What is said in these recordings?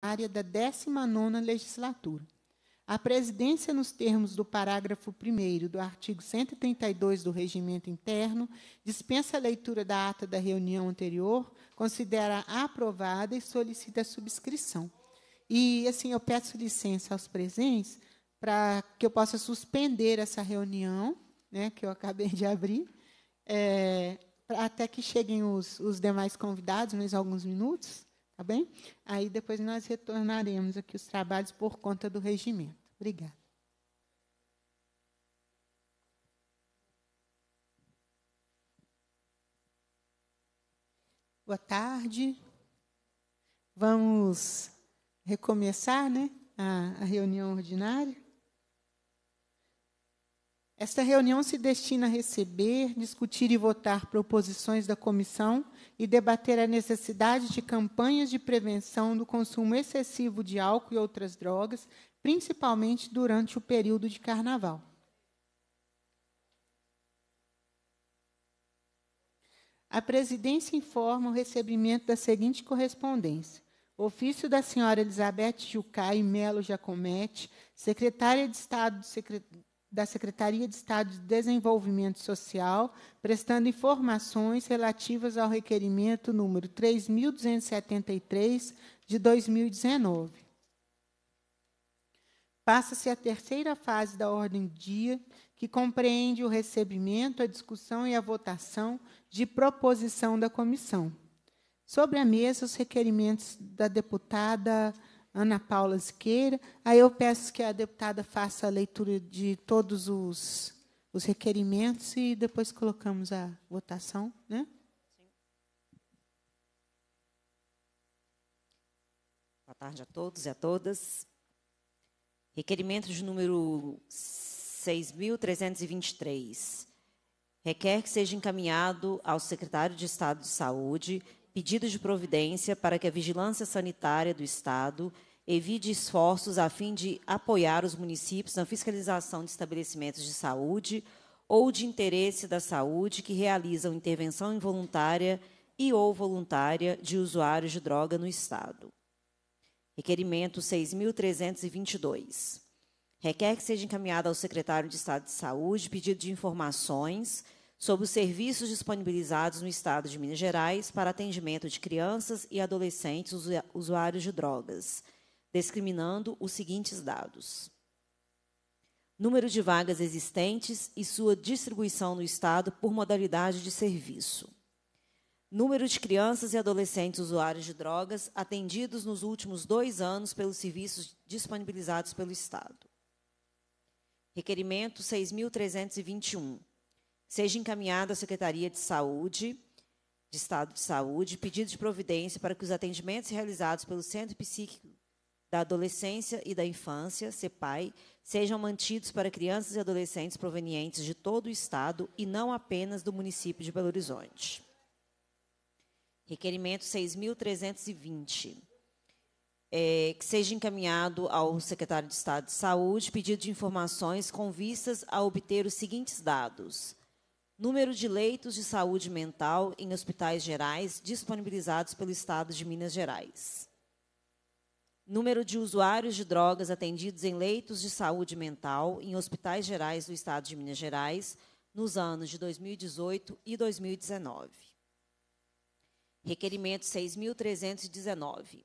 área da 19ª legislatura. A presidência, nos termos do parágrafo 1 do artigo 132 do Regimento Interno, dispensa a leitura da ata da reunião anterior, considera aprovada e solicita a subscrição. E, assim, eu peço licença aos presentes para que eu possa suspender essa reunião, né, que eu acabei de abrir, é, até que cheguem os, os demais convidados, mais alguns minutos. Tá bem? Aí depois nós retornaremos aqui os trabalhos por conta do regimento. Obrigada. Boa tarde. Vamos recomeçar né, a, a reunião ordinária. Esta reunião se destina a receber, discutir e votar proposições da comissão e debater a necessidade de campanhas de prevenção do consumo excessivo de álcool e outras drogas, principalmente durante o período de carnaval. A presidência informa o recebimento da seguinte correspondência: Ofício da senhora Elizabeth Jucai Melo Jacomete, secretária de Estado do Secretário da Secretaria de Estado de Desenvolvimento Social, prestando informações relativas ao requerimento número 3273 de 2019. Passa-se a terceira fase da ordem do dia, que compreende o recebimento, a discussão e a votação de proposição da comissão. Sobre a mesa, os requerimentos da deputada Ana Paula Siqueira. Aí eu peço que a deputada faça a leitura de todos os, os requerimentos e depois colocamos a votação, né? Boa tarde a todos e a todas. Requerimento de número 6.323. Requer que seja encaminhado ao secretário de Estado de Saúde Pedido de providência para que a vigilância sanitária do Estado evite esforços a fim de apoiar os municípios na fiscalização de estabelecimentos de saúde ou de interesse da saúde que realizam intervenção involuntária e ou voluntária de usuários de droga no Estado. Requerimento 6.322. Requer que seja encaminhado ao secretário de Estado de Saúde pedido de informações sobre os serviços disponibilizados no Estado de Minas Gerais para atendimento de crianças e adolescentes usuários de drogas, discriminando os seguintes dados: número de vagas existentes e sua distribuição no Estado por modalidade de serviço. Número de crianças e adolescentes usuários de drogas atendidos nos últimos dois anos pelos serviços disponibilizados pelo Estado. Requerimento 6.321 seja encaminhado à Secretaria de Saúde, de Estado de Saúde, pedido de providência para que os atendimentos realizados pelo Centro Psíquico da Adolescência e da Infância, CEPAI, sejam mantidos para crianças e adolescentes provenientes de todo o Estado e não apenas do município de Belo Horizonte. Requerimento 6.320. É, que seja encaminhado ao secretário de Estado de Saúde pedido de informações com vistas a obter os seguintes dados: número de leitos de saúde mental em hospitais gerais disponibilizados pelo Estado de Minas Gerais. Número de usuários de drogas atendidos em leitos de saúde mental em hospitais gerais do Estado de Minas Gerais nos anos de 2018 e 2019. Requerimento 6.319.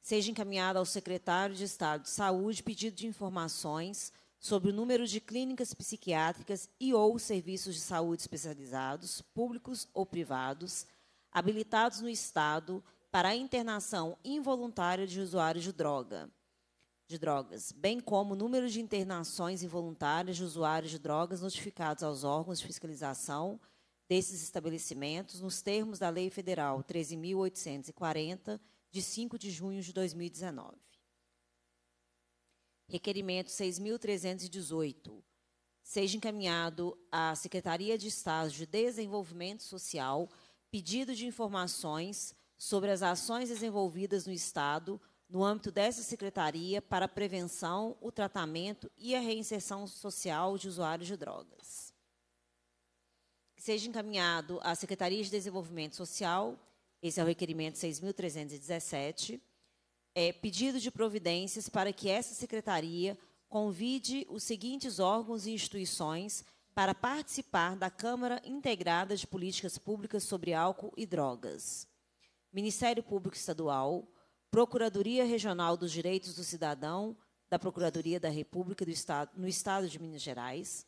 Seja encaminhado ao secretário de Estado de Saúde pedido de informações sobre o número de clínicas psiquiátricas e ou serviços de saúde especializados, públicos ou privados, habilitados no Estado para a internação involuntária de usuários de droga, de drogas, bem como o número de internações involuntárias de usuários de drogas notificados aos órgãos de fiscalização desses estabelecimentos nos termos da Lei Federal 13.840, de 5 de junho de 2019. Requerimento 6.318. Seja encaminhado à Secretaria de Estado de Desenvolvimento Social pedido de informações sobre as ações desenvolvidas no Estado no âmbito dessa secretaria para a prevenção, o tratamento e a reinserção social de usuários de drogas. Que seja encaminhado à Secretaria de Desenvolvimento Social, esse é o requerimento 6.317 é, pedido de providências para que essa secretaria convide os seguintes órgãos e instituições para participar da Câmara Integrada de Políticas Públicas sobre Álcool e Drogas. Ministério Público Estadual, Procuradoria Regional dos Direitos do Cidadão da Procuradoria da República do Estado, no Estado de Minas Gerais,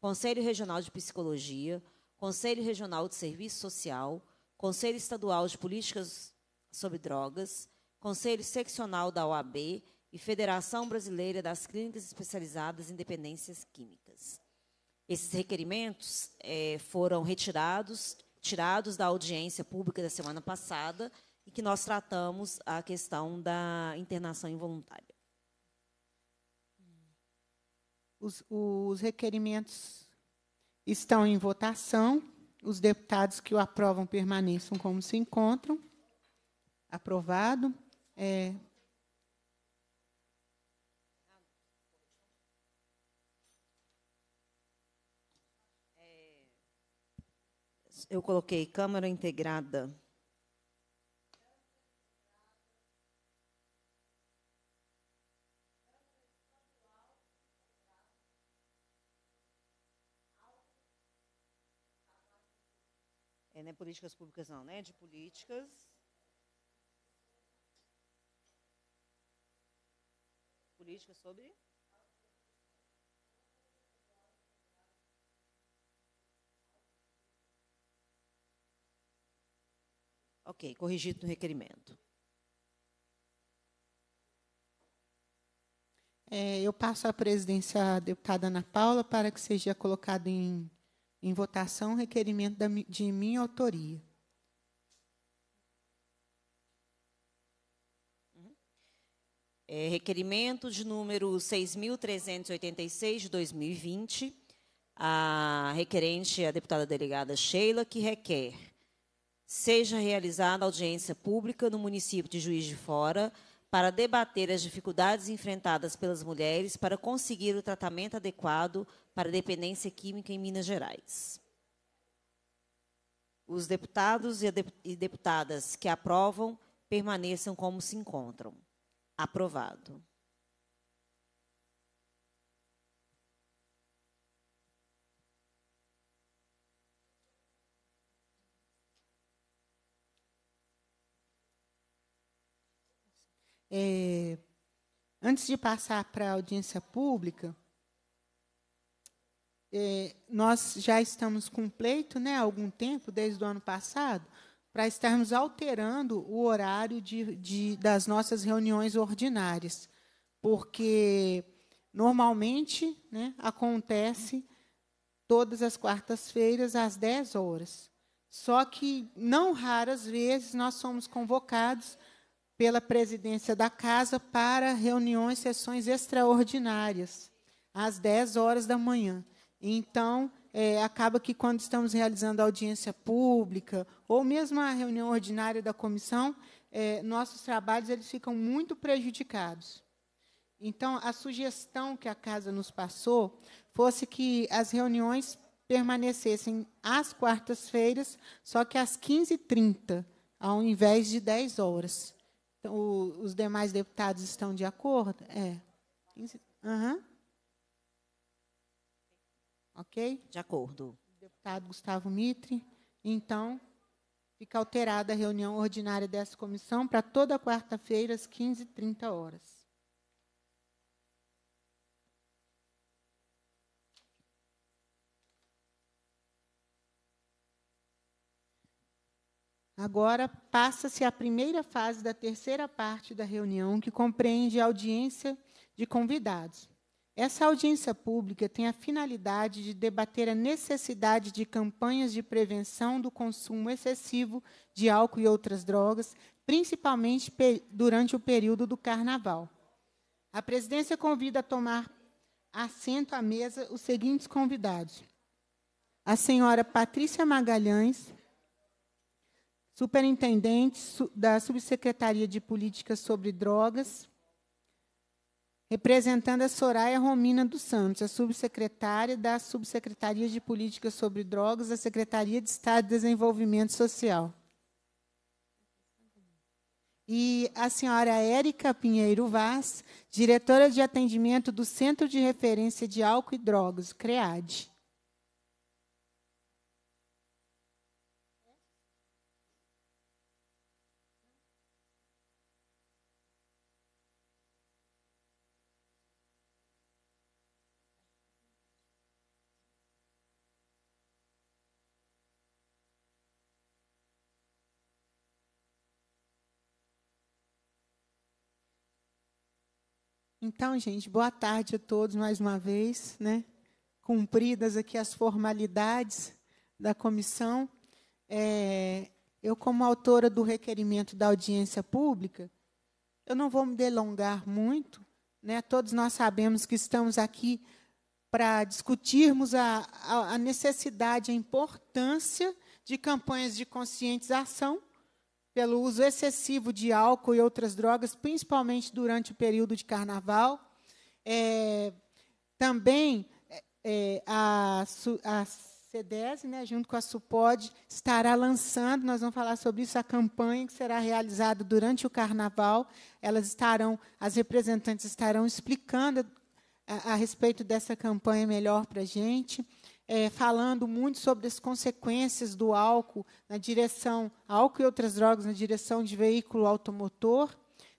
Conselho Regional de Psicologia, Conselho Regional de Serviço Social, Conselho Estadual de Políticas sobre Drogas, Conselho Seccional da OAB e Federação Brasileira das Clínicas Especializadas em Dependências Químicas. Esses requerimentos é, foram retirados, tirados da audiência pública da semana passada, e que nós tratamos a questão da internação involuntária. Os, os requerimentos estão em votação. Os deputados que o aprovam permaneçam como se encontram. Aprovado. É. é, eu coloquei câmara integrada. É, não é políticas públicas não, né? De políticas política sobre. Ok, corrigido no requerimento. É, eu passo a presidência à deputada Ana Paula para que seja colocado em, em votação o requerimento da, de minha autoria. É, requerimento de número 6.386, de 2020, a requerente, a deputada delegada Sheila, que requer seja realizada audiência pública no município de Juiz de Fora para debater as dificuldades enfrentadas pelas mulheres para conseguir o tratamento adequado para dependência química em Minas Gerais. Os deputados e, de, e deputadas que aprovam permaneçam como se encontram. Aprovado. É, antes de passar para a audiência pública, é, nós já estamos com pleito né, há algum tempo, desde o ano passado, para estarmos alterando o horário de, de, das nossas reuniões ordinárias, porque normalmente né, acontece todas as quartas-feiras às 10 horas. Só que, não raras vezes, nós somos convocados pela presidência da casa para reuniões, sessões extraordinárias, às 10 horas da manhã. Então, é, acaba que, quando estamos realizando a audiência pública ou mesmo a reunião ordinária da comissão, é, nossos trabalhos eles ficam muito prejudicados. Então, a sugestão que a casa nos passou fosse que as reuniões permanecessem às quartas-feiras, só que às 15h30, ao invés de 10 horas. Então, o, os demais deputados estão de acordo? É. Uhum. Ok? De acordo. Deputado Gustavo Mitre. Então, fica alterada a reunião ordinária dessa comissão para toda quarta-feira, às 15h30 horas. Agora passa-se a primeira fase da terceira parte da reunião, que compreende a audiência de convidados. Essa audiência pública tem a finalidade de debater a necessidade de campanhas de prevenção do consumo excessivo de álcool e outras drogas, principalmente durante o período do Carnaval. A presidência convida a tomar assento à mesa os seguintes convidados: a senhora Patrícia Magalhães, superintendente da Subsecretaria de Políticas sobre Drogas, representando a Soraya Romina dos Santos, a subsecretária da Subsecretaria de Política sobre Drogas da Secretaria de Estado de Desenvolvimento Social. E a senhora Érica Pinheiro Vaz, diretora de atendimento do Centro de Referência de Álcool e Drogas, CREAD. Então, gente, boa tarde a todos mais uma vez, né? Cumpridas aqui as formalidades da comissão. É, eu, como autora do requerimento da audiência pública, eu não vou me delongar muito. Né? Todos nós sabemos que estamos aqui para discutirmos a, a, necessidade, a importância de campanhas de conscientização pelo uso excessivo de álcool e outras drogas, principalmente durante o período de carnaval. É, também é, a, a né, junto com a SUPOD, estará lançando, nós vamos falar sobre isso, a campanha que será realizada durante o carnaval. Elas estarão, as representantes estarão explicando a, a respeito dessa campanha melhor para a gente é, falando muito sobre as consequências do álcool na direção álcool e outras drogas na direção de veículo automotor,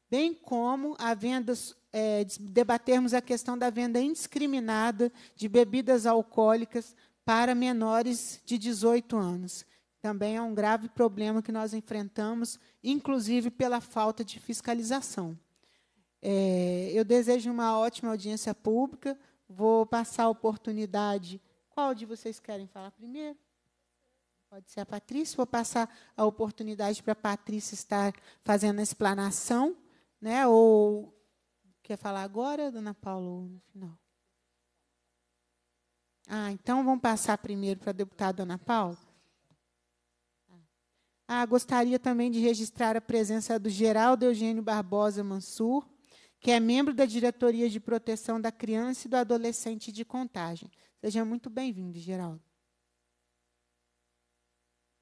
bem como a venda é, debatermos a questão da venda indiscriminada de bebidas alcoólicas para menores de 18 anos. Também é um grave problema que nós enfrentamos, inclusive pela falta de fiscalização. É, eu desejo uma ótima audiência pública. Vou passar a oportunidade qual de vocês querem falar primeiro? Pode ser a Patrícia. Vou passar a oportunidade para a Patrícia estar fazendo a explanação. Né? Ou quer falar agora, dona Paula, ou no final? Ah, então vamos passar primeiro para a deputada Ana Paula. Ah, ah, gostaria também de registrar a presença do Geraldo Eugênio Barbosa Mansur, que é membro da Diretoria de Proteção da Criança e do Adolescente de Contagem. Seja muito bem-vindo, Geraldo.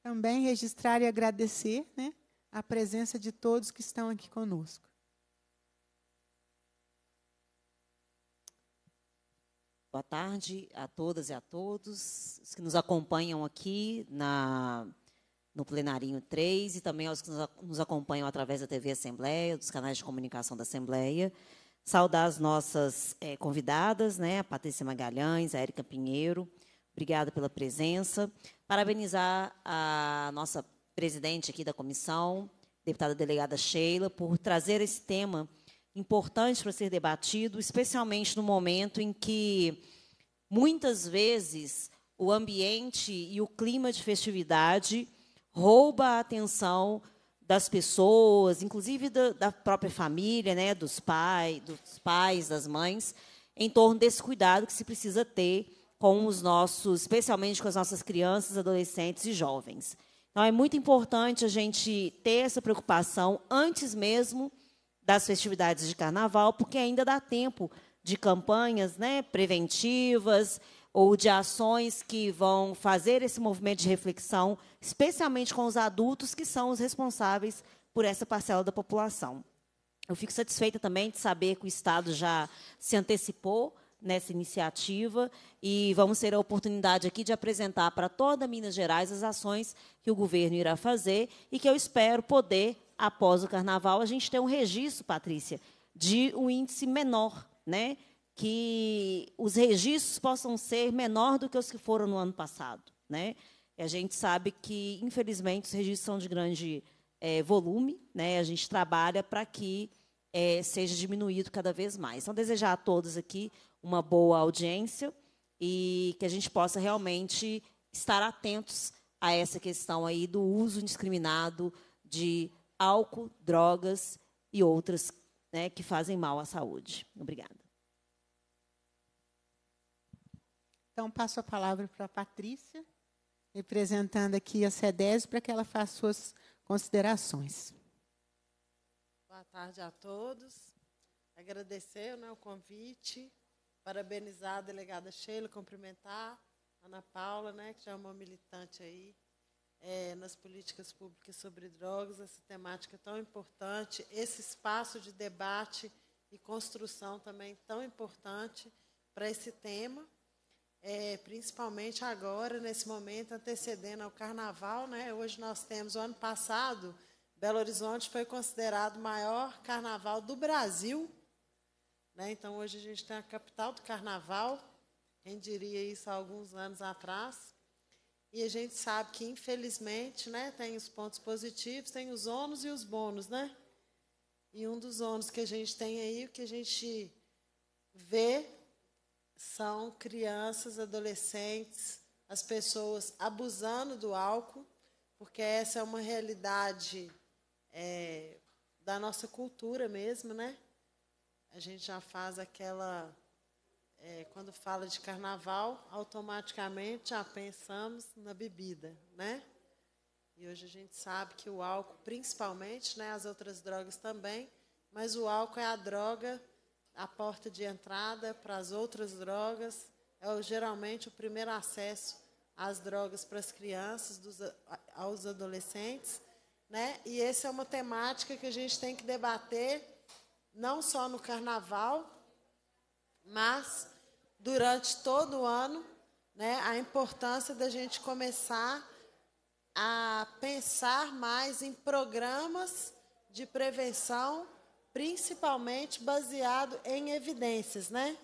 Também registrar e agradecer né, a presença de todos que estão aqui conosco. Boa tarde a todas e a todos os que nos acompanham aqui na, no Plenarinho 3 e também aos que nos, nos acompanham através da TV Assembleia, dos canais de comunicação da Assembleia saudar as nossas é, convidadas, né, a Patrícia Magalhães, a Érica Pinheiro. Obrigada pela presença. Parabenizar a nossa presidente aqui da comissão, deputada delegada Sheila, por trazer esse tema importante para ser debatido, especialmente no momento em que muitas vezes o ambiente e o clima de festividade rouba a atenção das pessoas, inclusive da, da própria família, né, dos, pais, dos pais, das mães, em torno desse cuidado que se precisa ter com os nossos, especialmente com as nossas crianças, adolescentes e jovens. Então é muito importante a gente ter essa preocupação antes mesmo das festividades de carnaval, porque ainda dá tempo de campanhas, né, preventivas ou de ações que vão fazer esse movimento de reflexão, especialmente com os adultos que são os responsáveis por essa parcela da população. Eu fico satisfeita também de saber que o Estado já se antecipou nessa iniciativa e vamos ter a oportunidade aqui de apresentar para toda Minas Gerais as ações que o governo irá fazer e que eu espero poder, após o carnaval, a gente ter um registro, Patrícia, de um índice menor, né? que os registros possam ser menor do que os que foram no ano passado. Né? E a gente sabe que, infelizmente, os registros são de grande é, volume, né? a gente trabalha para que é, seja diminuído cada vez mais. Então, desejar a todos aqui uma boa audiência e que a gente possa realmente estar atentos a essa questão aí do uso indiscriminado de álcool, drogas e outras né, que fazem mal à saúde. Obrigada. Então, passo a palavra para a Patrícia, representando aqui a CEDES, para que ela faça suas considerações. Boa tarde a todos. Agradecer né, o convite, parabenizar a delegada Sheila, cumprimentar a Ana Paula, né, que já é uma militante aí é, nas políticas públicas sobre drogas, essa temática é tão importante, esse espaço de debate e construção também tão importante para esse tema é, principalmente agora, nesse momento, antecedendo ao carnaval. Né? Hoje nós temos, o ano passado, Belo Horizonte foi considerado o maior carnaval do Brasil. Né? Então, hoje a gente tem a capital do carnaval, quem diria isso há alguns anos atrás. E a gente sabe que, infelizmente, né, tem os pontos positivos, tem os ônus e os bônus. Né? E um dos ônus que a gente tem aí, o que a gente vê são crianças, adolescentes, as pessoas abusando do álcool, porque essa é uma realidade é, da nossa cultura mesmo, né? A gente já faz aquela. É, quando fala de carnaval, automaticamente já pensamos na bebida, né? E hoje a gente sabe que o álcool, principalmente, né, as outras drogas também, mas o álcool é a droga a porta de entrada para as outras drogas, é geralmente o primeiro acesso às drogas para as crianças, dos, aos adolescentes. Né? E essa é uma temática que a gente tem que debater, não só no carnaval, mas durante todo o ano, né? a importância da gente começar a pensar mais em programas de prevenção principalmente baseado em evidências, né?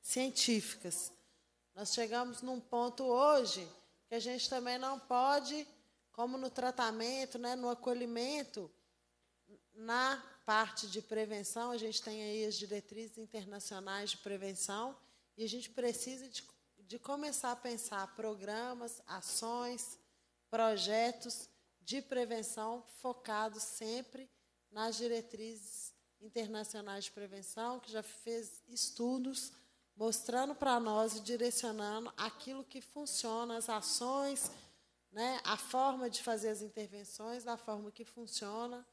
Científicas. Nós chegamos num ponto hoje que a gente também não pode, como no tratamento, né, no acolhimento, na parte de prevenção, a gente tem aí as diretrizes internacionais de prevenção e a gente precisa de, de começar a pensar programas, ações, projetos de prevenção focados sempre nas diretrizes internacionais de prevenção, que já fez estudos mostrando para nós e direcionando aquilo que funciona, as ações, né, a forma de fazer as intervenções, da forma que funciona,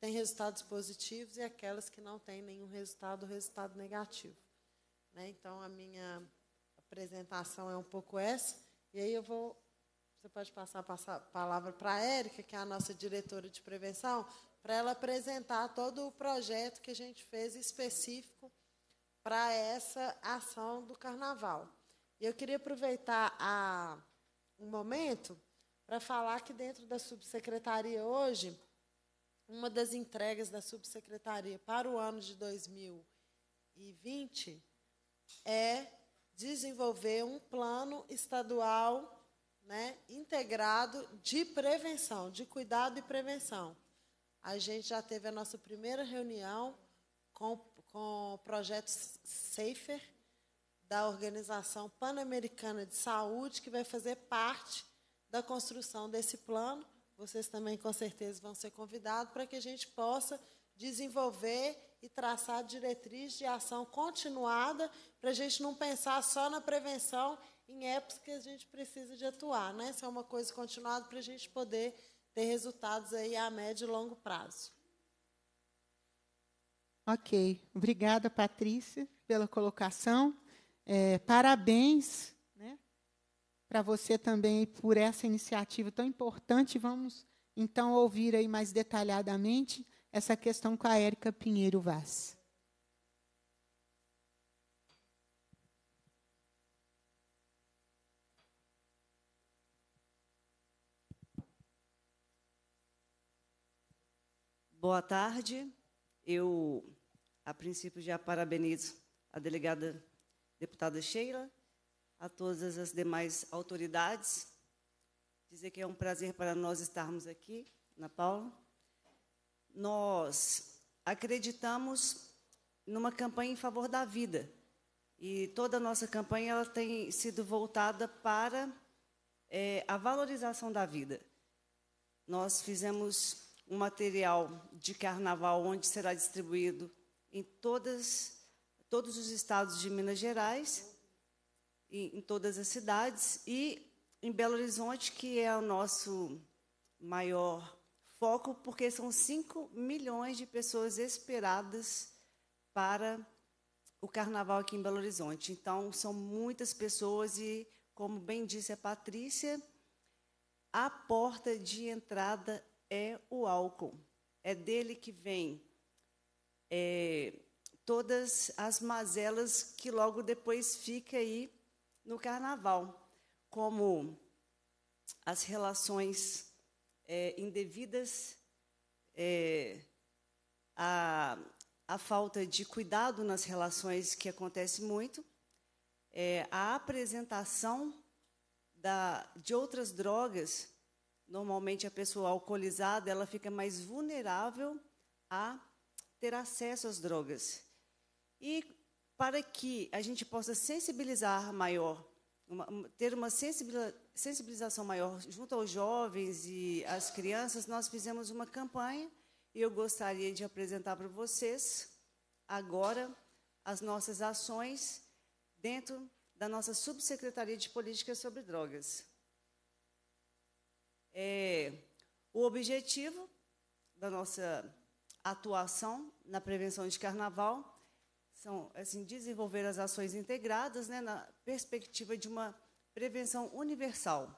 tem resultados positivos e aquelas que não têm nenhum resultado, resultado negativo. Né? Então, a minha apresentação é um pouco essa, e aí eu vou você pode passar a palavra para a Érica, que é a nossa diretora de prevenção, para ela apresentar todo o projeto que a gente fez específico para essa ação do carnaval. E eu queria aproveitar a, um momento para falar que dentro da subsecretaria hoje, uma das entregas da subsecretaria para o ano de 2020 é desenvolver um plano estadual né, integrado de prevenção, de cuidado e prevenção a gente já teve a nossa primeira reunião com, com o projeto SAFER, da Organização Pan-Americana de Saúde, que vai fazer parte da construção desse plano. Vocês também, com certeza, vão ser convidados para que a gente possa desenvolver e traçar diretriz de ação continuada para a gente não pensar só na prevenção em épocas que a gente precisa de atuar. Né? Isso é uma coisa continuada para a gente poder ter resultados aí a médio e longo prazo. Ok, obrigada Patrícia pela colocação. É, parabéns né, para você também por essa iniciativa tão importante. Vamos então ouvir aí mais detalhadamente essa questão com a Érica Pinheiro Vaz. Boa tarde. Eu, a princípio, já parabenizo a delegada deputada Sheila, a todas as demais autoridades. Dizer que é um prazer para nós estarmos aqui, na Paula. Nós acreditamos numa campanha em favor da vida. E toda a nossa campanha ela tem sido voltada para é, a valorização da vida. Nós fizemos um material de carnaval onde será distribuído em todas, todos os estados de Minas Gerais, em, em todas as cidades e em Belo Horizonte, que é o nosso maior foco, porque são 5 milhões de pessoas esperadas para o carnaval aqui em Belo Horizonte. Então, são muitas pessoas e, como bem disse a Patrícia, a porta de entrada é o álcool. É dele que vem é, todas as mazelas que logo depois fica aí no carnaval, como as relações é, indevidas, é, a, a falta de cuidado nas relações que acontece muito, é, a apresentação da, de outras drogas normalmente a pessoa alcoolizada, ela fica mais vulnerável a ter acesso às drogas. E para que a gente possa sensibilizar maior, uma, ter uma sensibilização maior junto aos jovens e às crianças, nós fizemos uma campanha e eu gostaria de apresentar para vocês agora as nossas ações dentro da nossa Subsecretaria de Políticas sobre Drogas é, o objetivo da nossa atuação na prevenção de carnaval são assim desenvolver as ações integradas né, na perspectiva de uma prevenção universal,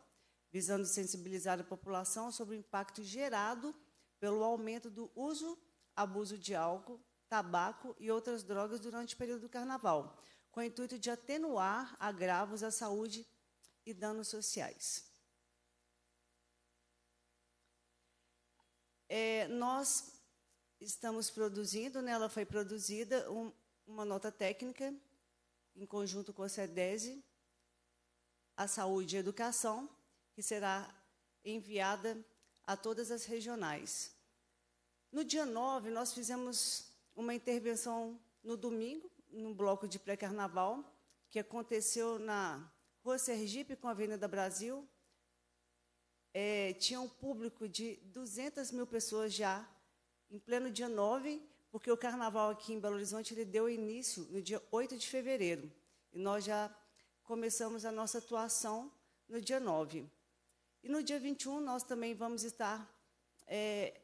visando sensibilizar a população sobre o impacto gerado pelo aumento do uso, abuso de álcool, tabaco e outras drogas durante o período do carnaval, com o intuito de atenuar agravos à saúde e danos sociais. é, nós estamos produzindo, né, ela foi produzida um, uma nota técnica em conjunto com a SEDESE, a Saúde e a Educação, que será enviada a todas as regionais. No dia 9, nós fizemos uma intervenção no domingo, num bloco de pré-carnaval, que aconteceu na Rua Sergipe com a Avenida Brasil, é, tinha um público de 200 mil pessoas já, em pleno dia 9, porque o carnaval aqui em Belo Horizonte ele deu início no dia 8 de fevereiro. E nós já começamos a nossa atuação no dia 9. E no dia 21, nós também vamos estar é,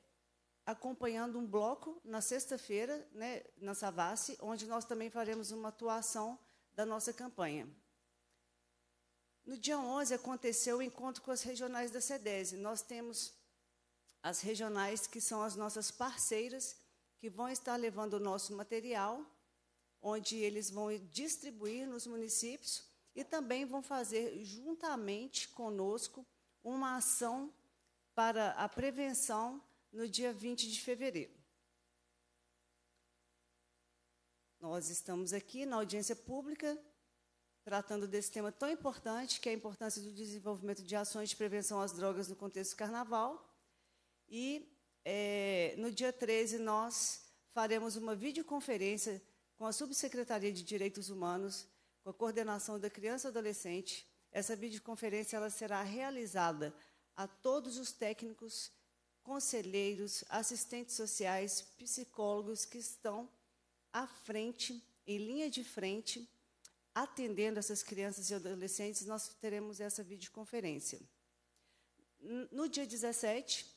acompanhando um bloco na sexta-feira, né, na Savassi, onde nós também faremos uma atuação da nossa campanha. No dia 11 aconteceu o encontro com as regionais da SEDESE. Nós temos as regionais que são as nossas parceiras, que vão estar levando o nosso material, onde eles vão distribuir nos municípios e também vão fazer juntamente conosco uma ação para a prevenção no dia 20 de fevereiro. Nós estamos aqui na audiência pública tratando desse tema tão importante, que é a importância do desenvolvimento de ações de prevenção às drogas no contexto do carnaval. E é, no dia 13 nós faremos uma videoconferência com a Subsecretaria de Direitos Humanos, com a coordenação da criança e adolescente. Essa videoconferência ela será realizada a todos os técnicos, conselheiros, assistentes sociais, psicólogos que estão à frente, em linha de frente, atendendo essas crianças e adolescentes, nós teremos essa videoconferência. No dia 17,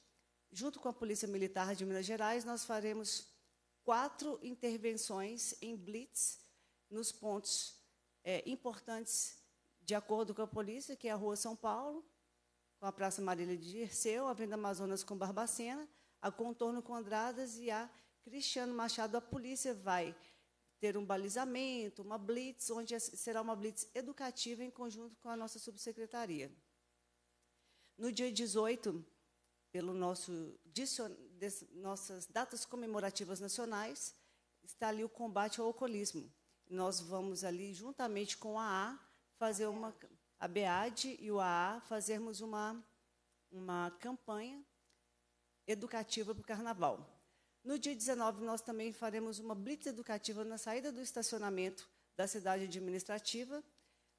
junto com a Polícia Militar de Minas Gerais, nós faremos quatro intervenções em blitz nos pontos é, importantes, de acordo com a polícia, que é a Rua São Paulo, com a Praça Marília de Dirceu, a Venda Amazonas com Barbacena, a Contorno com Andradas e a Cristiano Machado. A polícia vai ter um balizamento, uma blitz, onde é, será uma blitz educativa em conjunto com a nossa subsecretaria. No dia 18, pelo nosso nossas datas comemorativas nacionais, está ali o combate ao alcoolismo. Nós vamos ali juntamente com a A fazer uma a BEAD e o AA fazermos uma uma campanha educativa para o carnaval. No dia 19, nós também faremos uma blitz educativa na saída do estacionamento da cidade administrativa,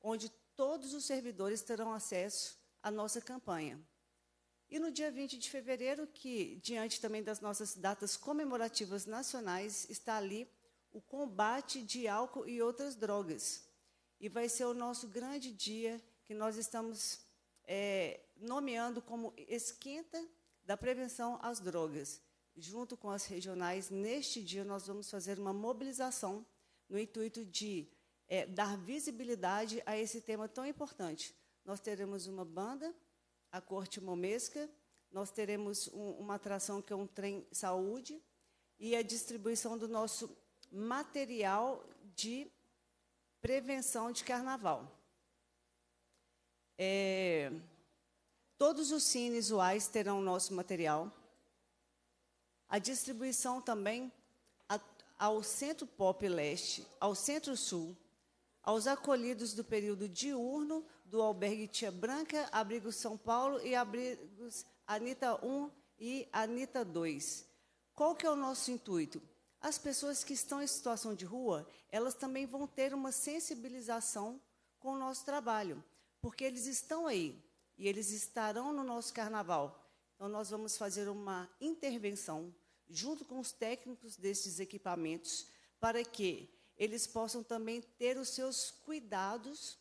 onde todos os servidores terão acesso à nossa campanha. E no dia 20 de fevereiro, que diante também das nossas datas comemorativas nacionais, está ali o combate de álcool e outras drogas. E vai ser o nosso grande dia que nós estamos é, nomeando como Esquenta da Prevenção às Drogas junto com as regionais, neste dia nós vamos fazer uma mobilização no intuito de é, dar visibilidade a esse tema tão importante. Nós teremos uma banda, a Corte Momesca, nós teremos um, uma atração que é um trem saúde e a distribuição do nosso material de prevenção de carnaval. É, todos os cines uais terão nosso material a distribuição também ao Centro Pop Leste, ao Centro Sul, aos acolhidos do período diurno do Albergue Tia Branca, Abrigo São Paulo e Abrigos Anita 1 e Anita 2. Qual que é o nosso intuito? As pessoas que estão em situação de rua, elas também vão ter uma sensibilização com o nosso trabalho, porque eles estão aí e eles estarão no nosso carnaval. Então, nós vamos fazer uma intervenção junto com os técnicos desses equipamentos para que eles possam também ter os seus cuidados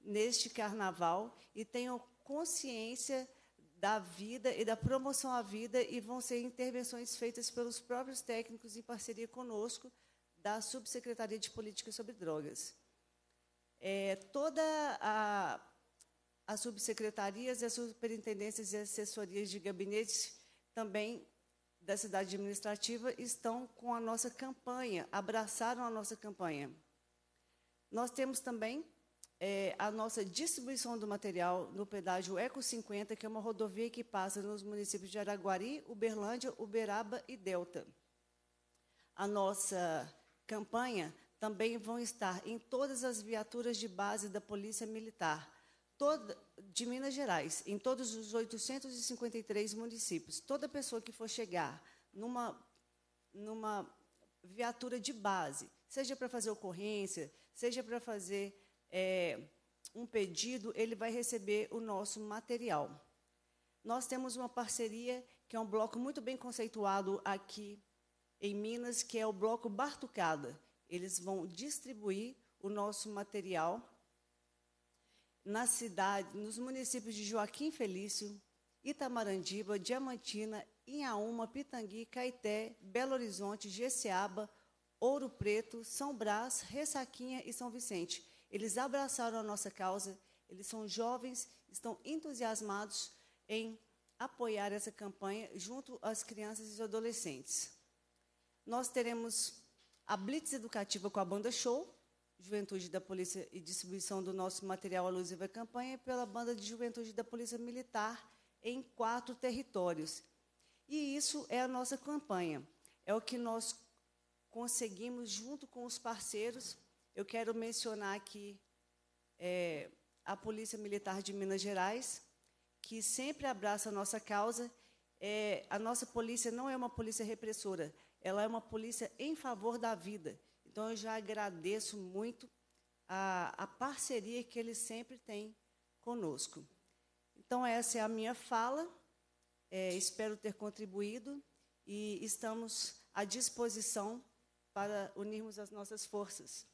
neste carnaval e tenham consciência da vida e da promoção à vida e vão ser intervenções feitas pelos próprios técnicos em parceria conosco da Subsecretaria de Política sobre Drogas. É, toda a as subsecretarias e as superintendências e assessorias de gabinetes também da cidade administrativa estão com a nossa campanha, abraçaram a nossa campanha. Nós temos também é, a nossa distribuição do material no pedágio Eco 50, que é uma rodovia que passa nos municípios de Araguari, Uberlândia, Uberaba e Delta. A nossa campanha também vão estar em todas as viaturas de base da Polícia Militar, toda, de Minas Gerais, em todos os 853 municípios, toda pessoa que for chegar numa, numa viatura de base, seja para fazer ocorrência, seja para fazer é, um pedido, ele vai receber o nosso material. Nós temos uma parceria que é um bloco muito bem conceituado aqui em Minas, que é o bloco Bartucada. Eles vão distribuir o nosso material na cidade, nos municípios de Joaquim Felício, Itamarandiba, Diamantina, Inhaúma, Pitangui, Caeté, Belo Horizonte, Jeceaba, Ouro Preto, São Brás, Ressaquinha e São Vicente. Eles abraçaram a nossa causa, eles são jovens, estão entusiasmados em apoiar essa campanha junto às crianças e os adolescentes. Nós teremos a Blitz Educativa com a banda Show, Juventude da Polícia e distribuição do nosso material alusivo à campanha pela Banda de Juventude da Polícia Militar em quatro territórios. E isso é a nossa campanha. É o que nós conseguimos junto com os parceiros. Eu quero mencionar aqui é, a Polícia Militar de Minas Gerais, que sempre abraça a nossa causa. É, a nossa polícia não é uma polícia repressora, ela é uma polícia em favor da vida. Então, eu já agradeço muito a, a parceria que ele sempre tem conosco. Então, essa é a minha fala. É, espero ter contribuído e estamos à disposição para unirmos as nossas forças.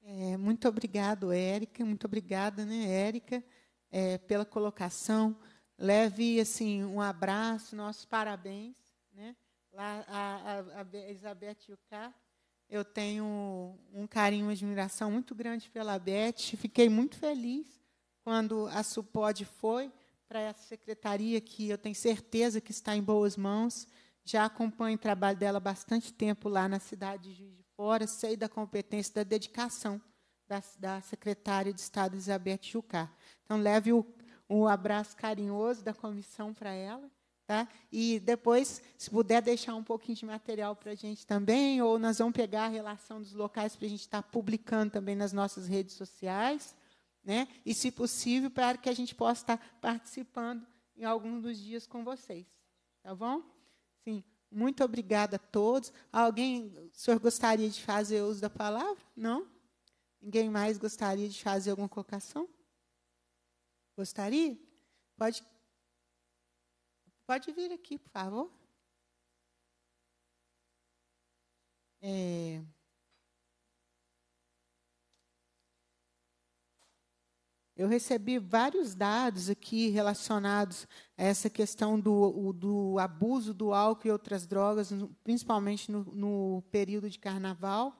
É, muito obrigado, Érica. Muito obrigada, né, Érica, é, pela colocação. Leve assim um abraço, nossos parabéns, né? Lá a, a, a Elizabeth Yucá eu tenho um carinho, uma admiração muito grande pela Beth. Fiquei muito feliz quando a SUPOD foi para essa secretaria, que eu tenho certeza que está em boas mãos. Já acompanho o trabalho dela há bastante tempo lá na cidade de Juiz de Fora, sei da competência, da dedicação da, da secretária de Estado, Elizabeth Jucá. Então, leve o, o abraço carinhoso da comissão para ela Tá? E depois, se puder deixar um pouquinho de material para a gente também, ou nós vamos pegar a relação dos locais para a gente estar tá publicando também nas nossas redes sociais. Né? E, se possível, para que a gente possa estar tá participando em algum dos dias com vocês. Tá bom? Sim. Muito obrigada a todos. Alguém, o senhor gostaria de fazer uso da palavra? Não? Ninguém mais gostaria de fazer alguma colocação? Gostaria? Pode Pode vir aqui, por favor. É... Eu recebi vários dados aqui relacionados a essa questão do, do abuso do álcool e outras drogas, principalmente no, no período de carnaval.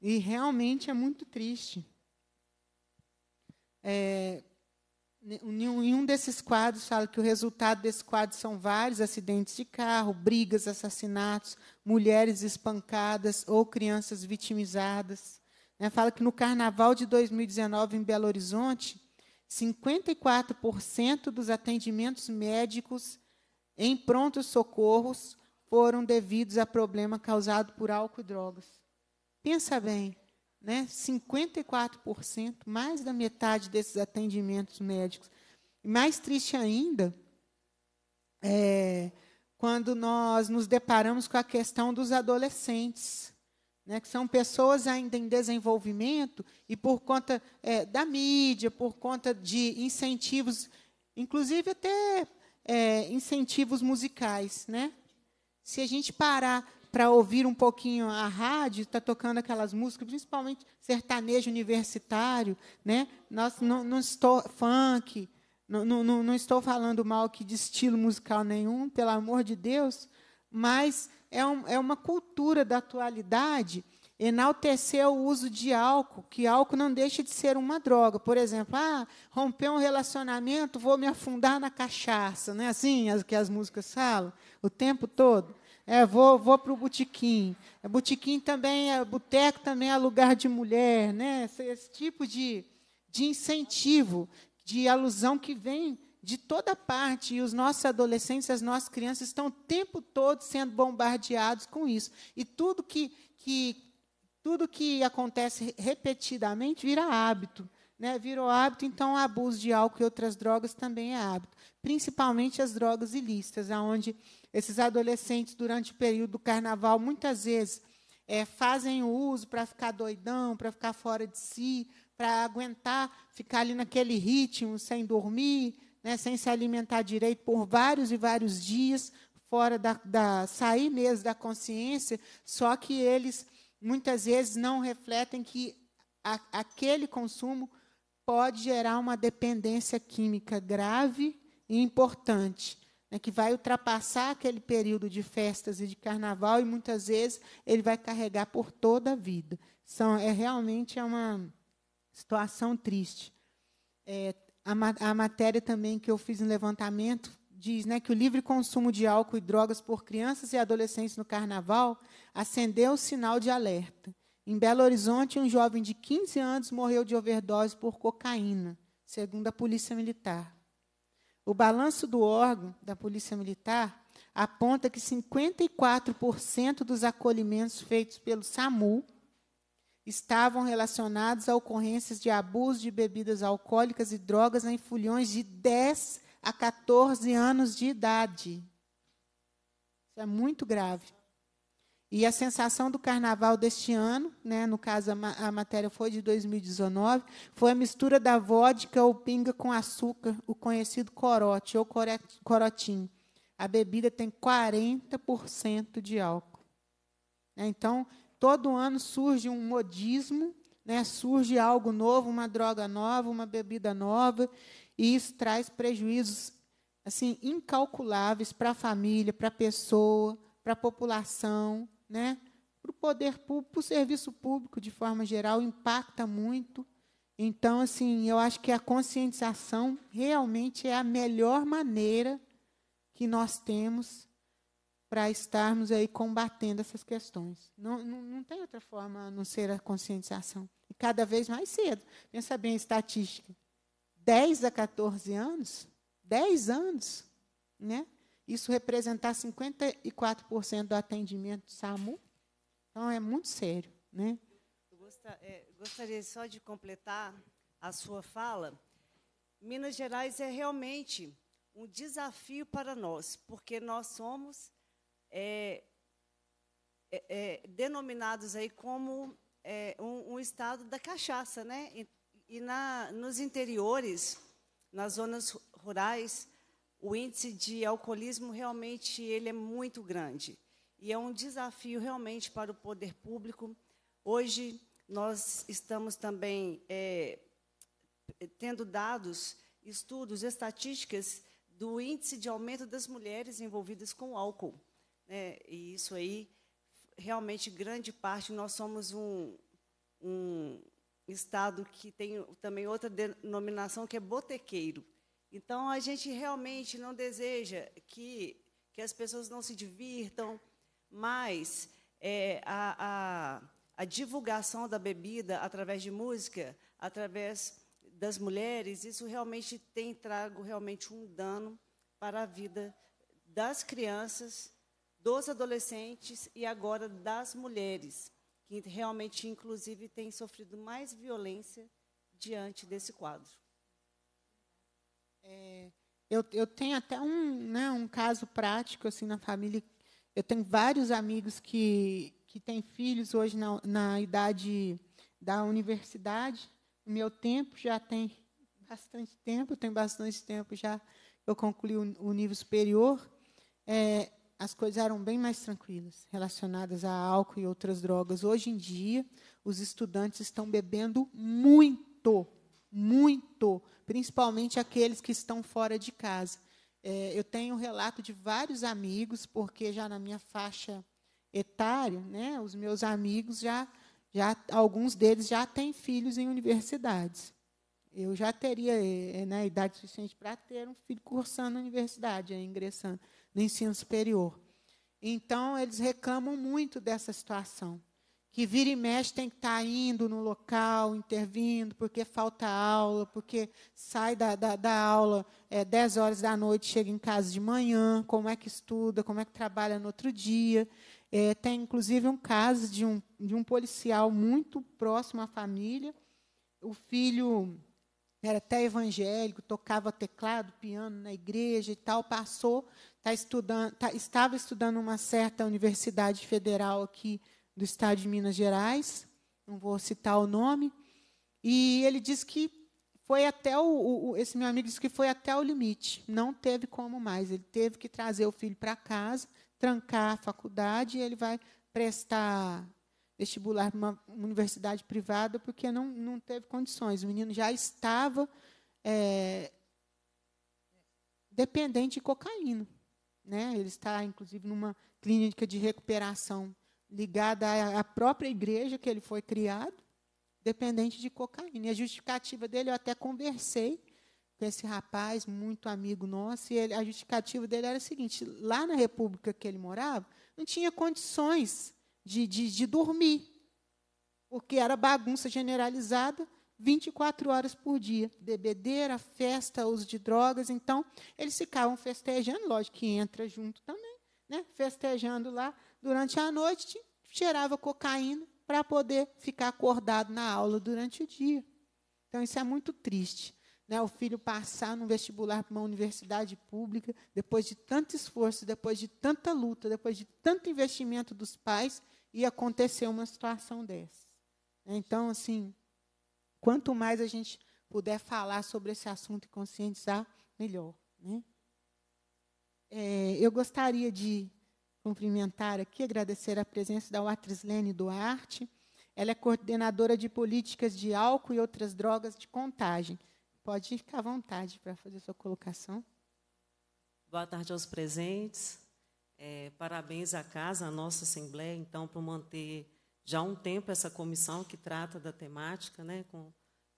E realmente é muito triste. É, em um desses quadros fala que o resultado desse quadro são vários acidentes de carro, brigas, assassinatos, mulheres espancadas ou crianças vitimizadas. Né? Fala que no carnaval de 2019 em Belo Horizonte, 54% dos atendimentos médicos em prontos socorros foram devidos a problema causado por álcool e drogas. Pensa bem, né? 54%, mais da metade desses atendimentos médicos. E mais triste ainda, é, quando nós nos deparamos com a questão dos adolescentes, né, que são pessoas ainda em desenvolvimento e por conta é, da mídia, por conta de incentivos, inclusive até é, incentivos musicais, né? Se a gente parar para ouvir um pouquinho a rádio, está tocando aquelas músicas, principalmente sertanejo universitário, né? Nós não, não estou funk, não, não, não estou falando mal que de estilo musical nenhum, pelo amor de Deus, mas é, um, é uma cultura da atualidade enaltecer o uso de álcool, que álcool não deixa de ser uma droga. Por exemplo, ah, romper um relacionamento, vou me afundar na cachaça, não é assim as, que as músicas falam? O tempo todo. É, vou, vou para o botequim. É, botequim também, é, boteco também é lugar de mulher, né? Esse, esse, tipo de, de incentivo, de alusão que vem de toda parte. E os nossos adolescentes, as nossas crianças estão o tempo todo sendo bombardeados com isso. E tudo que, que, tudo que acontece repetidamente vira hábito. Né? Virou hábito, então o abuso de álcool e outras drogas também é hábito. Principalmente as drogas ilícitas, aonde esses adolescentes, durante o período do carnaval, muitas vezes é, fazem o uso para ficar doidão, para ficar fora de si, para aguentar ficar ali naquele ritmo, sem dormir, né, sem se alimentar direito por vários e vários dias, fora da, da sair mesmo da consciência, só que eles muitas vezes não refletem que a, aquele consumo pode gerar uma dependência química grave e importante né, que vai ultrapassar aquele período de festas e de carnaval e muitas vezes ele vai carregar por toda a vida. São, é realmente é uma situação triste. É, a, a matéria também que eu fiz em levantamento diz né, que o livre consumo de álcool e drogas por crianças e adolescentes no carnaval acendeu o sinal de alerta. Em Belo Horizonte, um jovem de 15 anos morreu de overdose por cocaína, segundo a Polícia Militar. O balanço do órgão da Polícia Militar aponta que 54% dos acolhimentos feitos pelo SAMU estavam relacionados a ocorrências de abuso de bebidas alcoólicas e drogas em fulhões de 10 a 14 anos de idade. Isso é muito grave. E a sensação do carnaval deste ano, né, no caso a, ma a matéria foi de 2019, foi a mistura da vodka ou pinga com açúcar, o conhecido corote ou corotinho. A bebida tem 40% de álcool. Né, então, todo ano surge um modismo, né, surge algo novo, uma droga nova, uma bebida nova, e isso traz prejuízos assim incalculáveis para a família, para a pessoa, para a população né, para o poder público, para o serviço público de forma geral, impacta muito. Então, assim, eu acho que a conscientização realmente é a melhor maneira que nós temos para estarmos aí combatendo essas questões. Não, não, não, tem outra forma a não ser a conscientização. E cada vez mais cedo. Pensa bem a estatística. 10 a 14 anos, 10 anos, né? isso representar 54% do atendimento do SAMU. Então, é muito sério. Né? É, gostaria só de completar a sua fala. Minas Gerais é realmente um desafio para nós, porque nós somos é, é, é, denominados aí como é, um, um, estado da cachaça, né? E, e na, nos interiores, nas zonas rurais, o índice de alcoolismo realmente ele é muito grande e é um desafio realmente para o poder público. Hoje nós estamos também é, tendo dados, estudos, estatísticas do índice de aumento das mulheres envolvidas com álcool. Né? E isso aí, realmente, grande parte, nós somos um, um estado que tem também outra denominação, que é botequeiro. Então, a gente realmente não deseja que, que as pessoas não se divirtam, mas é, a, a, a divulgação da bebida através de música, através das mulheres, isso realmente tem trago realmente um dano para a vida das crianças, dos adolescentes e agora das mulheres, que realmente, inclusive, têm sofrido mais violência diante desse quadro. É, eu, eu tenho até um, né, um caso prático assim na família. Eu tenho vários amigos que, que têm filhos hoje na, na idade da universidade. O meu tempo já tem bastante tempo, tem bastante tempo já. Eu concluí o, o nível superior. É, as coisas eram bem mais tranquilas relacionadas a álcool e outras drogas. Hoje em dia, os estudantes estão bebendo muito, muito, principalmente aqueles que estão fora de casa. É, eu tenho um relato de vários amigos, porque já na minha faixa etária, né, os meus amigos já, já alguns deles já têm filhos em universidades. Eu já teria é, é, né, idade suficiente para ter um filho cursando na universidade, é, ingressando no ensino superior. Então, eles reclamam muito dessa situação que vira e mexe tem que estar tá indo no local, intervindo, porque falta aula, porque sai da, da, da aula é, 10 horas da noite, chega em casa de manhã, como é que estuda, como é que trabalha no outro dia. É, tem, inclusive, um caso de um, de um policial muito próximo à família. O filho era até evangélico, tocava teclado, piano na igreja e tal, passou, tá estudando, tá, estava estudando uma certa universidade federal aqui do estado de Minas Gerais, não vou citar o nome, e ele disse que foi até o, o, esse meu amigo disse que foi até o limite, não teve como mais, ele teve que trazer o filho para casa, trancar a faculdade, e ele vai prestar vestibular para uma universidade privada porque não, não teve condições. O menino já estava é, dependente de cocaína, né? Ele está inclusive numa clínica de recuperação ligada à própria igreja que ele foi criado, dependente de cocaína. E a justificativa dele, eu até conversei com esse rapaz, muito amigo nosso, e ele, a justificativa dele era a seguinte: lá na república que ele morava, não tinha condições de, de, de dormir, porque era bagunça generalizada. 24 horas por dia, bebedeira, festa, uso de drogas. Então, eles ficavam festejando, lógico que entra junto também, né? festejando lá Durante a noite, cheirava cocaína para poder ficar acordado na aula durante o dia. Então, isso é muito triste. Né? O filho passar num vestibular para uma universidade pública, depois de tanto esforço, depois de tanta luta, depois de tanto investimento dos pais, e acontecer uma situação dessa. Então, assim, quanto mais a gente puder falar sobre esse assunto e conscientizar, melhor. Né? É, eu gostaria de cumprimentar aqui, agradecer a presença da Lene Duarte. Ela é coordenadora de políticas de álcool e outras drogas de contagem. Pode ficar à vontade para fazer sua colocação. Boa tarde aos presentes. É, parabéns à casa, à nossa Assembleia, então, por manter já há um tempo essa comissão que trata da temática, né, com,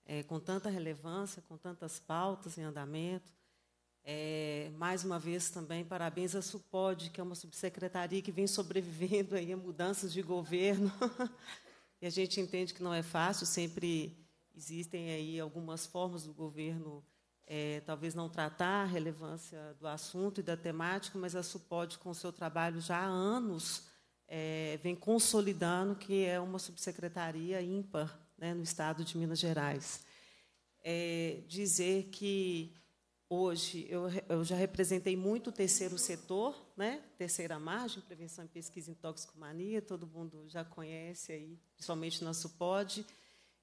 é, com tanta relevância, com tantas pautas em andamento. É, mais uma vez também parabéns à SUPOD, que é uma subsecretaria que vem sobrevivendo aí a mudanças de governo. e a gente entende que não é fácil, sempre existem aí algumas formas do governo é, talvez não tratar a relevância do assunto e da temática, mas a SUPOD, com seu trabalho já há anos, é, vem consolidando que é uma subsecretaria ímpar né, no estado de Minas Gerais. É, dizer que Hoje, eu, eu já representei muito o terceiro setor, né? terceira margem, prevenção e pesquisa em toxicomania, todo mundo já conhece aí, principalmente nosso POD.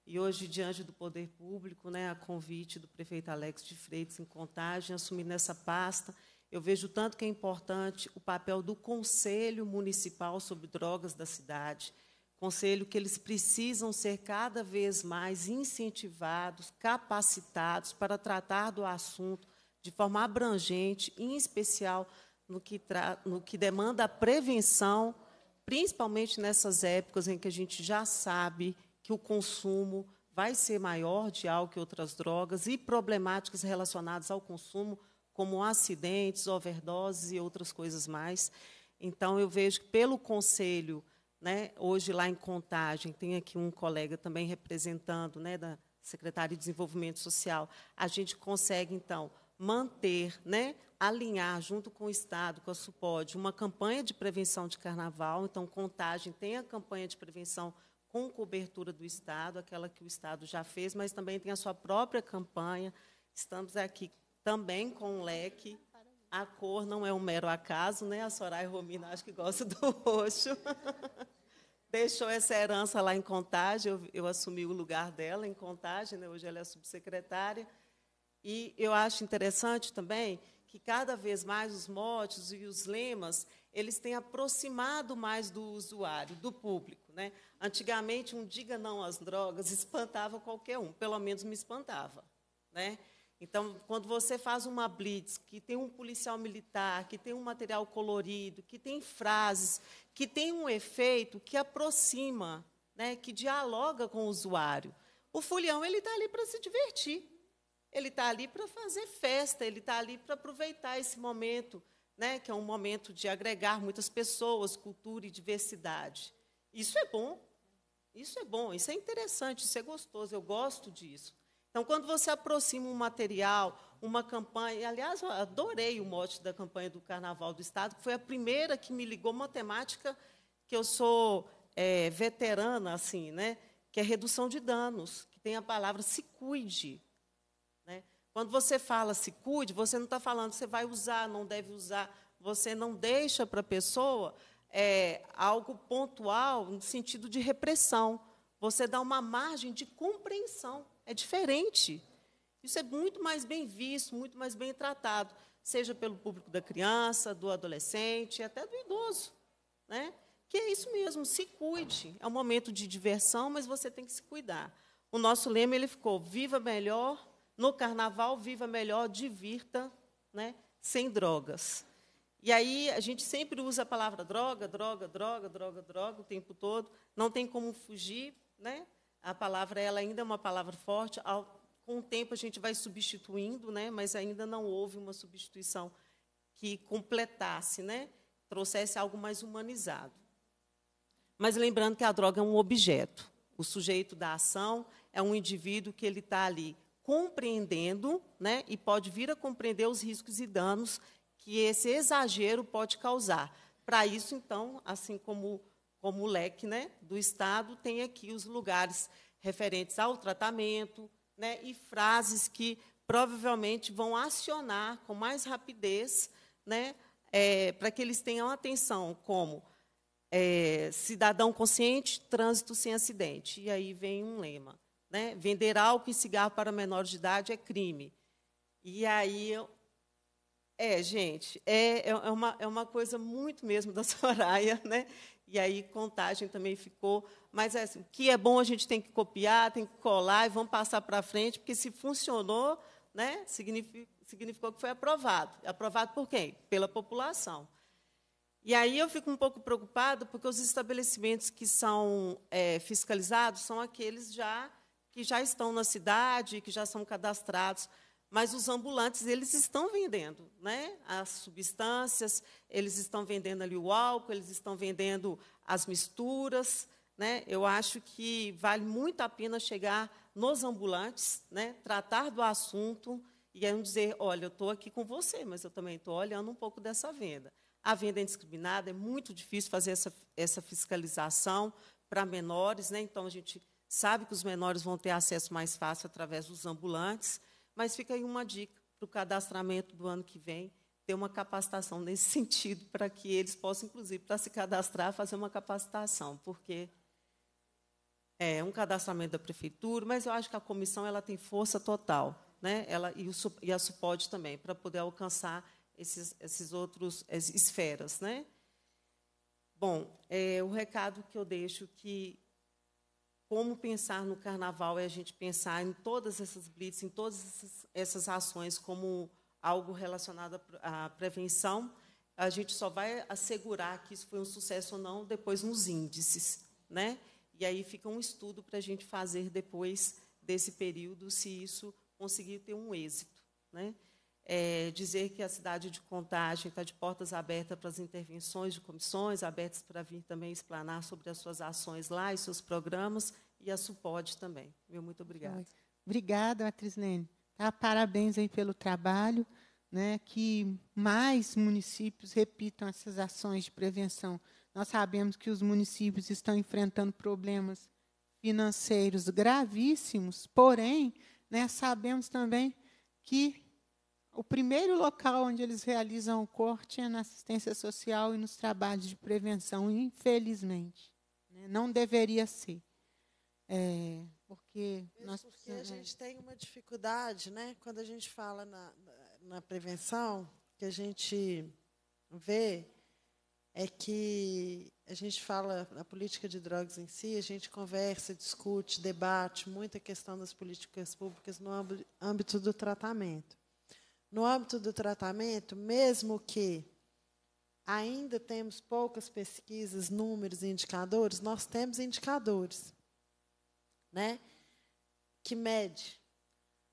E hoje, diante do poder público, né, a convite do prefeito Alex de Freitas em contagem, assumindo essa pasta, eu vejo tanto que é importante o papel do Conselho Municipal sobre Drogas da cidade, conselho que eles precisam ser cada vez mais incentivados, capacitados para tratar do assunto, de forma abrangente, em especial no que, no que demanda a prevenção, principalmente nessas épocas em que a gente já sabe que o consumo vai ser maior de álcool e outras drogas e problemáticas relacionadas ao consumo, como acidentes, overdoses e outras coisas mais. Então, eu vejo que, pelo Conselho, né, hoje lá em Contagem, tem aqui um colega também representando, né, da Secretaria de Desenvolvimento Social, a gente consegue, então, manter, né, alinhar junto com o Estado, com a SUPOD, uma campanha de prevenção de carnaval. Então, Contagem tem a campanha de prevenção com cobertura do Estado, aquela que o Estado já fez, mas também tem a sua própria campanha. Estamos aqui também com o leque. A cor não é um mero acaso, né? A Soraya Romina acho que gosta do roxo. Deixou essa herança lá em Contagem, eu, eu assumi o lugar dela em Contagem, né? hoje ela é subsecretária. E eu acho interessante também que cada vez mais os motes e os lemas eles têm aproximado mais do usuário, do público. Né? Antigamente, um diga não às drogas espantava qualquer um, pelo menos me espantava. Né? Então, quando você faz uma blitz, que tem um policial militar, que tem um material colorido, que tem frases, que tem um efeito que aproxima, né? que dialoga com o usuário, o folião ele está ali para se divertir ele está ali para fazer festa, ele está ali para aproveitar esse momento, né, que é um momento de agregar muitas pessoas, cultura e diversidade. Isso é bom, isso é bom, isso é interessante, isso é gostoso, eu gosto disso. Então, quando você aproxima um material, uma campanha, e, aliás, eu adorei o mote da campanha do Carnaval do Estado, que foi a primeira que me ligou uma temática que eu sou é, veterana, assim, né, que é redução de danos, que tem a palavra se cuide. Quando você fala se cuide, você não está falando você vai usar, não deve usar. Você não deixa para a pessoa é, algo pontual no sentido de repressão. Você dá uma margem de compreensão. É diferente. Isso é muito mais bem visto, muito mais bem tratado, seja pelo público da criança, do adolescente, até do idoso. Né? Que é isso mesmo, se cuide. É um momento de diversão, mas você tem que se cuidar. O nosso lema ele ficou: viva melhor, no carnaval viva melhor, divirta, né, sem drogas. E aí a gente sempre usa a palavra droga, droga, droga, droga, droga o tempo todo. Não tem como fugir, né? A palavra ela ainda é uma palavra forte. Ao, com o tempo a gente vai substituindo, né? Mas ainda não houve uma substituição que completasse, né? Trouxesse algo mais humanizado. Mas lembrando que a droga é um objeto. O sujeito da ação é um indivíduo que ele está ali compreendendo, né, e pode vir a compreender os riscos e danos que esse exagero pode causar. Para isso, então, assim como, como o leque né, do Estado, tem aqui os lugares referentes ao tratamento né, e frases que provavelmente vão acionar com mais rapidez né, é, para que eles tenham atenção, como é, cidadão consciente, trânsito sem acidente. E aí vem um lema né? Vender álcool e cigarro para menores de idade é crime. E aí eu... É, gente, é, é, é uma, é uma coisa muito mesmo da Soraya, né? E aí contagem também ficou. Mas é assim, o que é bom a gente tem que copiar, tem que colar e vamos passar para frente, porque se funcionou, né, significou que foi aprovado. Aprovado por quem? Pela população. E aí eu fico um pouco preocupada, porque os estabelecimentos que são é, fiscalizados são aqueles já que já estão na cidade, que já são cadastrados, mas os ambulantes, eles estão vendendo né, as substâncias, eles estão vendendo ali o álcool, eles estão vendendo as misturas. Né? Eu acho que vale muito a pena chegar nos ambulantes, né, tratar do assunto e aí dizer, olha, eu estou aqui com você, mas eu também estou olhando um pouco dessa venda. A venda é indiscriminada, é muito difícil fazer essa, essa fiscalização para menores, né? então a gente sabe que os menores vão ter acesso mais fácil através dos ambulantes, mas fica aí uma dica para o cadastramento do ano que vem, ter uma capacitação nesse sentido, para que eles possam, inclusive, para se cadastrar, fazer uma capacitação, porque é um cadastramento da prefeitura, mas eu acho que a comissão ela tem força total, né? ela, e, o, e a SUPOD também, para poder alcançar esses, esses outros esferas. Né? Bom, é, o recado que eu deixo que como pensar no carnaval é a gente pensar em todas essas blitz, em todas essas ações como algo relacionado à prevenção. A gente só vai assegurar que isso foi um sucesso ou não depois nos índices, né? E aí fica um estudo para a gente fazer depois desse período se isso conseguir ter um êxito, né? É dizer que a cidade de Contagem está de portas abertas para as intervenções de comissões, abertas para vir também explanar sobre as suas ações lá e seus programas e a SUPOD também. Meu muito obrigada. Obrigada, Atriz Nene. Tá, parabéns aí pelo trabalho. Né, que mais municípios repitam essas ações de prevenção. Nós sabemos que os municípios estão enfrentando problemas financeiros gravíssimos, porém, né, sabemos também que o primeiro local onde eles realizam o corte é na assistência social e nos trabalhos de prevenção, infelizmente. Né, não deveria ser. É, porque porque precisamos... a é. gente tem uma dificuldade, né? Quando a gente fala na, na prevenção, que a gente vê é que a gente fala na política de drogas em si, a gente conversa, discute, debate muita questão das políticas públicas no âmbito do tratamento. No âmbito do tratamento, mesmo que ainda temos poucas pesquisas, números e indicadores, nós temos indicadores né? Que mede.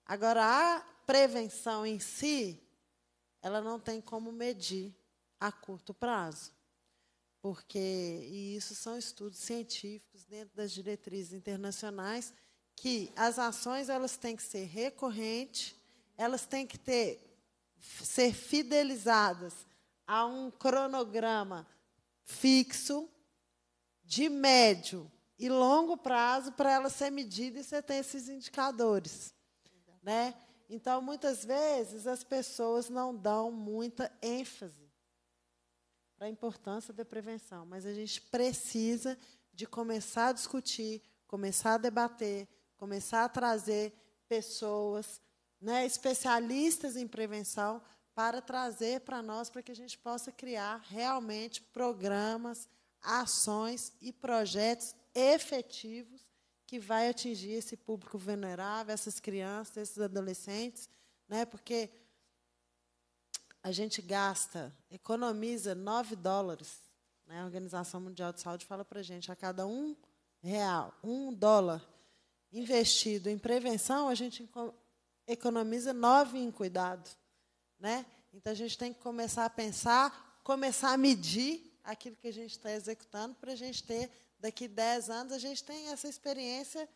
Agora, a prevenção em si, ela não tem como medir a curto prazo. Porque, e isso são estudos científicos dentro das diretrizes internacionais, que as ações elas têm que ser recorrentes, elas têm que ter, ser fidelizadas a um cronograma fixo, de médio e longo prazo para ela ser medida e você tem esses indicadores. Né? Então, muitas vezes, as pessoas não dão muita ênfase para a importância da prevenção, mas a gente precisa de começar a discutir, começar a debater, começar a trazer pessoas, né, especialistas em prevenção, para trazer para nós, para que a gente possa criar realmente programas, ações e projetos efetivos que vai atingir esse público vulnerável, essas crianças, esses adolescentes, né? Porque a gente gasta, economiza 9 dólares. Né? A Organização Mundial de Saúde fala para a gente, a cada um real, um dólar investido em prevenção, a gente economiza nove em cuidado. Né? Então, a gente tem que começar a pensar, começar a medir aquilo que a gente está executando para a gente ter daqui 10 anos a gente tem essa experiência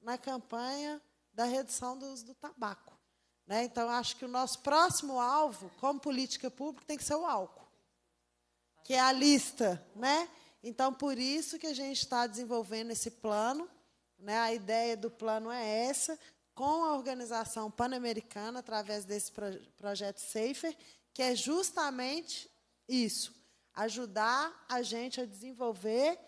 na campanha da redução do uso do tabaco. Né? Então, acho que o nosso próximo alvo, como política pública, tem que ser o álcool, que é a lista. Né? Então, por isso que a gente está desenvolvendo esse plano. Né? A ideia do plano é essa, com a organização pan-americana, através desse pro projeto SAFER, que é justamente isso, ajudar a gente a desenvolver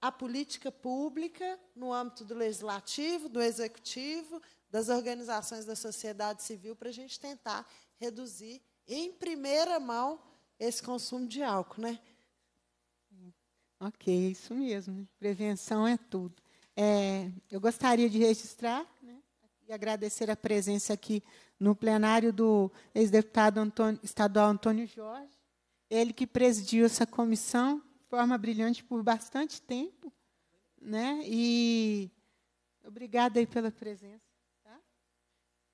a política pública no âmbito do legislativo, do executivo, das organizações da sociedade civil, para a gente tentar reduzir em primeira mão esse consumo de álcool, né? Ok, isso mesmo. Né? Prevenção é tudo. É, eu gostaria de registrar né, e agradecer a presença aqui no plenário do ex-deputado estadual Antônio Jorge, ele que presidiu essa comissão forma brilhante por bastante tempo, né? E obrigada aí pela presença. Tá?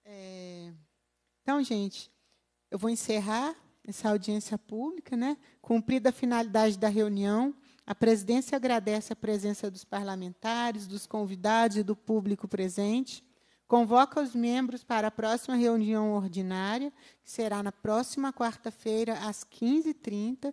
É... Então, gente, eu vou encerrar essa audiência pública, né? Cumprida a finalidade da reunião, a presidência agradece a presença dos parlamentares, dos convidados e do público presente. Convoca os membros para a próxima reunião ordinária, que será na próxima quarta-feira, às 15h30,